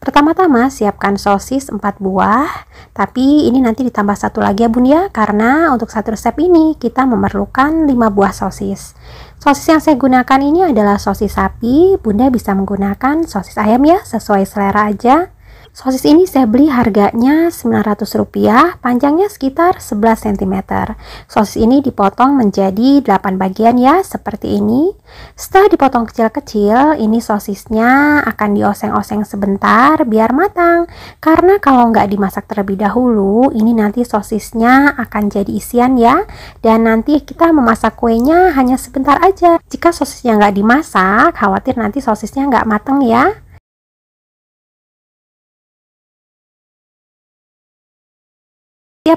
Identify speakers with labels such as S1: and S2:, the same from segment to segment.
S1: Pertama-tama siapkan sosis 4 buah, tapi ini nanti ditambah satu lagi ya bun ya, karena untuk satu resep ini kita memerlukan 5 buah sosis. Sosis yang saya gunakan ini adalah sosis sapi, bunda bisa menggunakan sosis ayam ya, sesuai selera aja. Sosis ini saya beli harganya Rp900, panjangnya sekitar 11 cm. Sosis ini dipotong menjadi 8 bagian ya, seperti ini. Setelah dipotong kecil-kecil, ini sosisnya akan dioseng-oseng sebentar biar matang. Karena kalau nggak dimasak terlebih dahulu, ini nanti sosisnya akan jadi isian ya. Dan nanti kita memasak kuenya hanya sebentar aja. Jika sosisnya nggak dimasak, khawatir nanti sosisnya nggak matang ya.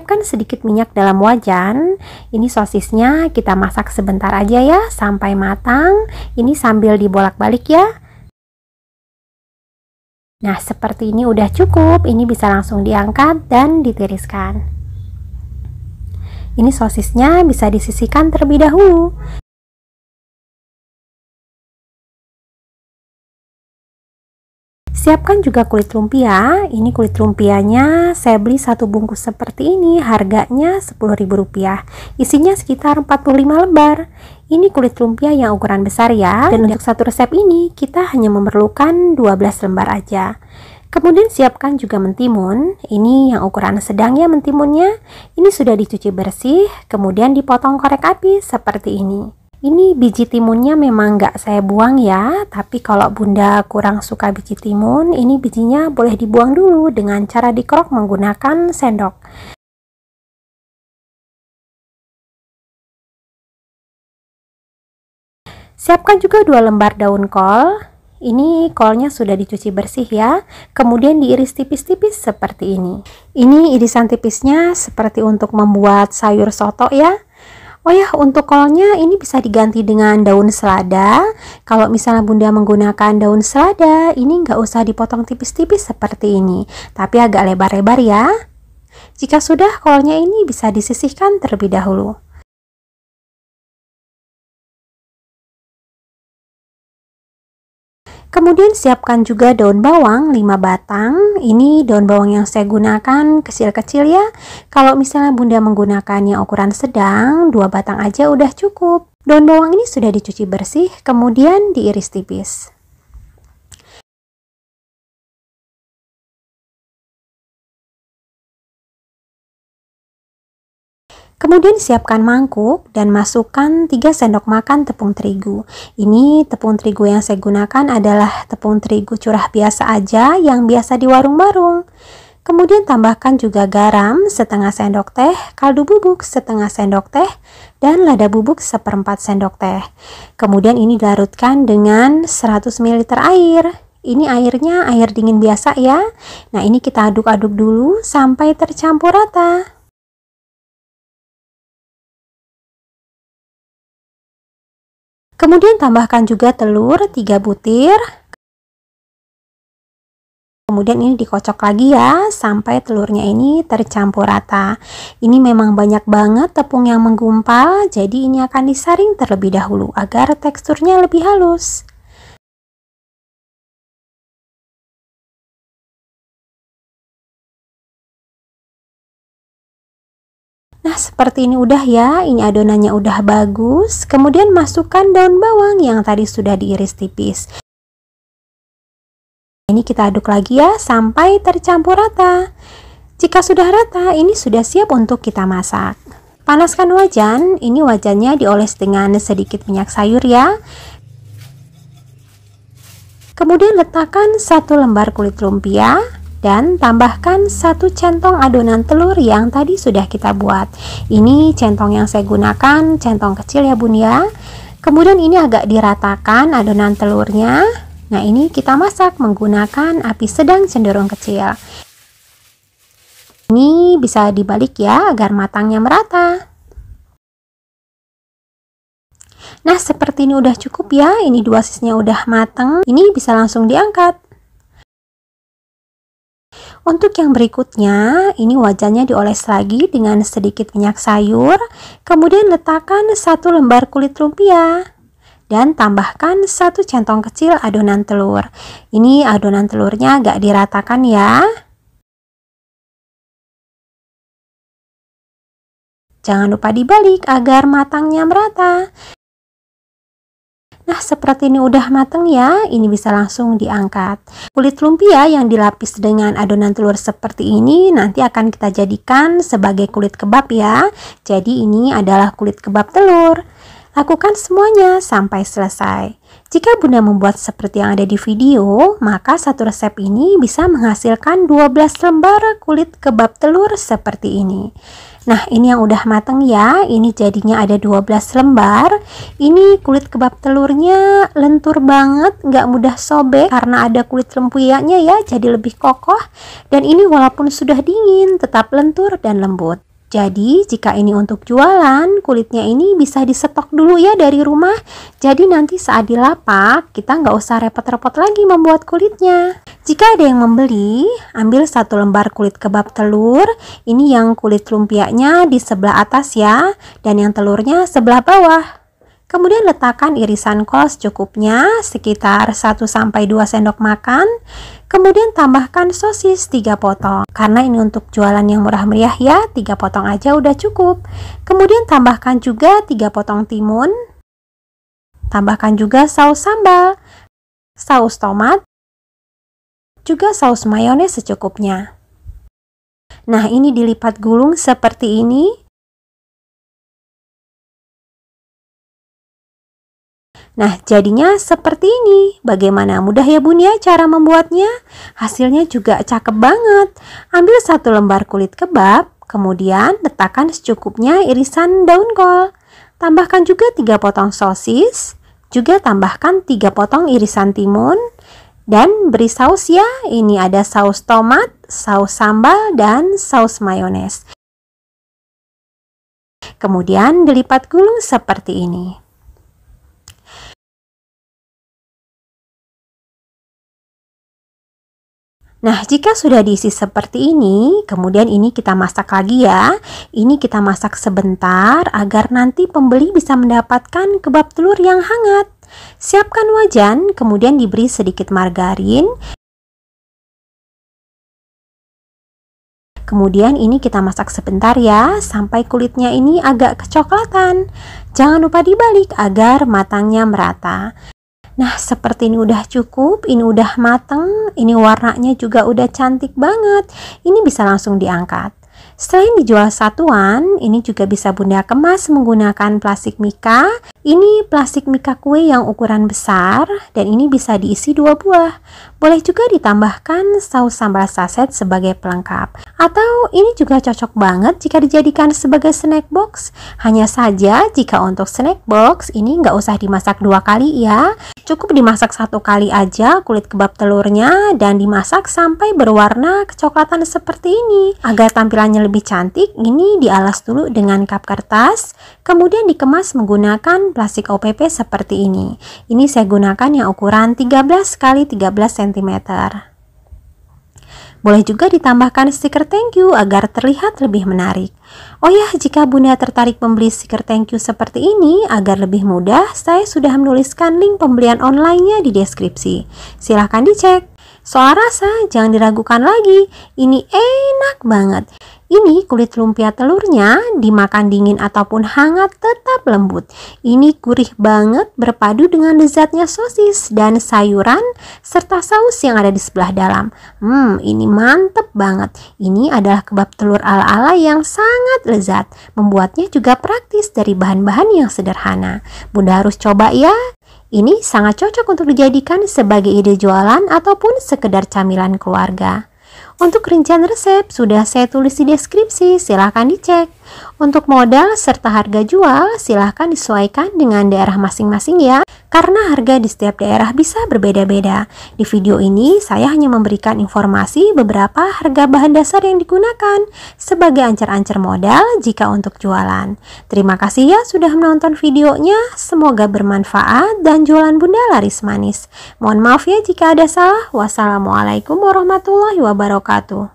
S2: siapkan sedikit
S1: minyak dalam wajan. Ini sosisnya kita masak sebentar aja ya sampai matang. Ini sambil dibolak-balik ya. Nah, seperti ini udah cukup. Ini bisa langsung diangkat dan ditiriskan. Ini sosisnya bisa disisihkan terlebih dahulu.
S2: Siapkan juga
S1: kulit lumpia. Ini kulit lumpianya saya beli satu bungkus seperti ini, harganya Rp10.000. Isinya sekitar 45 lembar. Ini kulit lumpia yang ukuran besar ya. Dan untuk satu resep ini kita hanya memerlukan 12 lembar aja. Kemudian siapkan juga mentimun. Ini yang ukuran sedang ya mentimunnya. Ini sudah dicuci bersih, kemudian dipotong korek api seperti ini. Ini biji timunnya memang nggak saya buang ya, tapi kalau bunda kurang suka biji timun, ini bijinya boleh dibuang dulu dengan cara dikerok menggunakan sendok. Siapkan juga dua lembar daun kol. Ini kolnya sudah dicuci bersih ya. Kemudian diiris tipis-tipis seperti ini. Ini irisan tipisnya seperti untuk membuat sayur soto ya. Oh ya, untuk kolnya ini bisa diganti dengan daun selada. Kalau misalnya Bunda menggunakan daun selada, ini nggak usah dipotong tipis-tipis seperti ini, tapi agak lebar-lebar ya. Jika sudah, kolnya ini bisa
S2: disisihkan terlebih dahulu.
S1: Kemudian siapkan juga daun bawang 5 batang. Ini daun bawang yang saya gunakan kecil-kecil ya. Kalau misalnya Bunda menggunakan yang ukuran sedang, 2 batang aja udah cukup. Daun bawang ini sudah dicuci bersih, kemudian diiris tipis. Kemudian siapkan mangkuk dan masukkan 3 sendok makan tepung terigu. Ini tepung terigu yang saya gunakan adalah tepung terigu curah biasa aja yang biasa di warung-warung. Kemudian tambahkan juga garam setengah sendok teh, kaldu bubuk setengah sendok teh, dan lada bubuk seperempat sendok teh. Kemudian ini larutkan dengan 100 ml air. Ini airnya air dingin biasa ya. Nah ini kita aduk-aduk dulu sampai tercampur rata. Kemudian tambahkan juga telur 3 butir. Kemudian ini dikocok lagi ya sampai telurnya ini tercampur rata. Ini memang banyak banget tepung yang menggumpal, jadi ini akan disaring terlebih dahulu agar teksturnya
S2: lebih halus.
S1: Nah, seperti ini udah ya. Ini adonannya udah bagus. Kemudian masukkan daun bawang yang tadi sudah diiris tipis. Ini kita aduk lagi ya sampai tercampur rata. Jika sudah rata, ini sudah siap untuk kita masak. Panaskan wajan, ini wajannya dioles dengan sedikit minyak sayur ya. Kemudian letakkan satu lembar kulit lumpia, dan tambahkan satu centong adonan telur yang tadi sudah kita buat ini centong yang saya gunakan centong kecil ya bun ya kemudian ini agak diratakan adonan telurnya nah ini kita masak menggunakan api sedang cenderung kecil ini bisa dibalik ya agar matangnya merata Nah seperti ini udah cukup ya Ini dua sisnya udah mateng Ini bisa langsung diangkat untuk yang berikutnya, ini wajannya dioles lagi dengan sedikit minyak sayur, kemudian letakkan satu lembar kulit lumpia dan tambahkan satu centong kecil adonan telur. Ini adonan telurnya agak
S2: diratakan ya.
S1: Jangan lupa dibalik agar matangnya merata. Nah, seperti ini udah mateng ya, ini bisa langsung diangkat. Kulit lumpia yang dilapis dengan adonan telur seperti ini nanti akan kita jadikan sebagai kulit kebab ya. Jadi ini adalah kulit kebab telur. Lakukan semuanya sampai selesai. Jika Bunda membuat seperti yang ada di video, maka satu resep ini bisa menghasilkan 12 lembar kulit kebab telur seperti ini. Nah, ini yang udah mateng ya. Ini jadinya ada 12 lembar. Ini kulit kebab telurnya lentur banget, nggak mudah sobek karena ada kulit lempuyaknya ya, jadi lebih kokoh. Dan ini walaupun sudah dingin, tetap lentur dan lembut. Jadi, jika ini untuk jualan, kulitnya ini bisa disetok dulu ya dari rumah. Jadi, nanti saat dilapak, kita nggak usah repot-repot lagi membuat kulitnya. Jika ada yang membeli, ambil satu lembar kulit kebab telur. Ini yang kulit lumpianya di sebelah atas ya, dan yang telurnya sebelah bawah. Kemudian letakkan irisan kol secukupnya, sekitar 1-2 sendok makan. Kemudian tambahkan sosis 3 potong. Karena ini untuk jualan yang murah meriah ya, 3 potong aja udah cukup. Kemudian tambahkan juga 3 potong timun. Tambahkan juga saus sambal, saus tomat, juga saus mayones secukupnya. Nah, ini dilipat gulung seperti ini. Nah, jadinya seperti ini. Bagaimana mudah ya bun ya cara membuatnya? Hasilnya juga cakep banget. Ambil satu lembar kulit kebab, kemudian letakkan secukupnya irisan daun kol. Tambahkan juga tiga potong sosis, juga tambahkan tiga potong irisan timun, dan beri saus ya. Ini ada saus tomat, saus sambal, dan saus mayones. Kemudian dilipat gulung seperti ini. Nah, jika sudah diisi seperti ini, kemudian ini kita masak lagi ya. Ini kita masak sebentar agar nanti pembeli bisa mendapatkan kebab telur yang hangat. Siapkan wajan, kemudian diberi sedikit margarin. Kemudian ini kita masak sebentar ya, sampai kulitnya ini agak kecoklatan. Jangan lupa dibalik agar matangnya merata. Nah, seperti ini udah cukup, ini udah mateng, ini warnanya juga udah cantik banget. Ini bisa langsung diangkat. Selain dijual satuan, ini juga bisa Bunda kemas menggunakan plastik mika. Ini plastik mika kue yang ukuran besar dan ini bisa diisi dua buah. Boleh juga ditambahkan saus sambal saset sebagai pelengkap. Atau ini juga cocok banget jika dijadikan sebagai snack box. Hanya saja jika untuk snack box ini nggak usah dimasak dua kali ya. Cukup dimasak satu kali aja kulit kebab telurnya dan dimasak sampai berwarna kecoklatan seperti ini agar tampilannya lebih lebih cantik, ini dialas dulu dengan kap kertas, kemudian dikemas menggunakan plastik OPP seperti ini. Ini saya gunakan yang ukuran 13 x 13 cm. Boleh juga ditambahkan stiker thank you agar terlihat lebih menarik. Oh ya, jika Bunda tertarik membeli stiker thank you seperti ini agar lebih mudah, saya sudah menuliskan link pembelian online-nya di deskripsi. Silahkan dicek. Soal rasa, jangan diragukan lagi. Ini enak banget. Ini kulit lumpia telurnya dimakan dingin ataupun hangat tetap lembut. Ini gurih banget berpadu dengan lezatnya sosis dan sayuran serta saus yang ada di sebelah dalam. Hmm, ini mantep banget. Ini adalah kebab telur ala-ala yang sangat lezat. Membuatnya juga praktis dari bahan-bahan yang sederhana. Bunda harus coba ya. Ini sangat cocok untuk dijadikan sebagai ide jualan ataupun sekedar camilan keluarga. Untuk rincian resep sudah saya tulis di deskripsi, silahkan dicek. Untuk modal serta harga jual, silahkan disesuaikan dengan daerah masing-masing ya, karena harga di setiap daerah bisa berbeda-beda. Di video ini, saya hanya memberikan informasi beberapa harga bahan dasar yang digunakan sebagai ancar-ancar modal jika untuk jualan. Terima kasih ya sudah menonton videonya, semoga bermanfaat dan jualan bunda laris manis. Mohon maaf ya jika ada salah. Wassalamualaikum warahmatullahi
S2: wabarakatuh.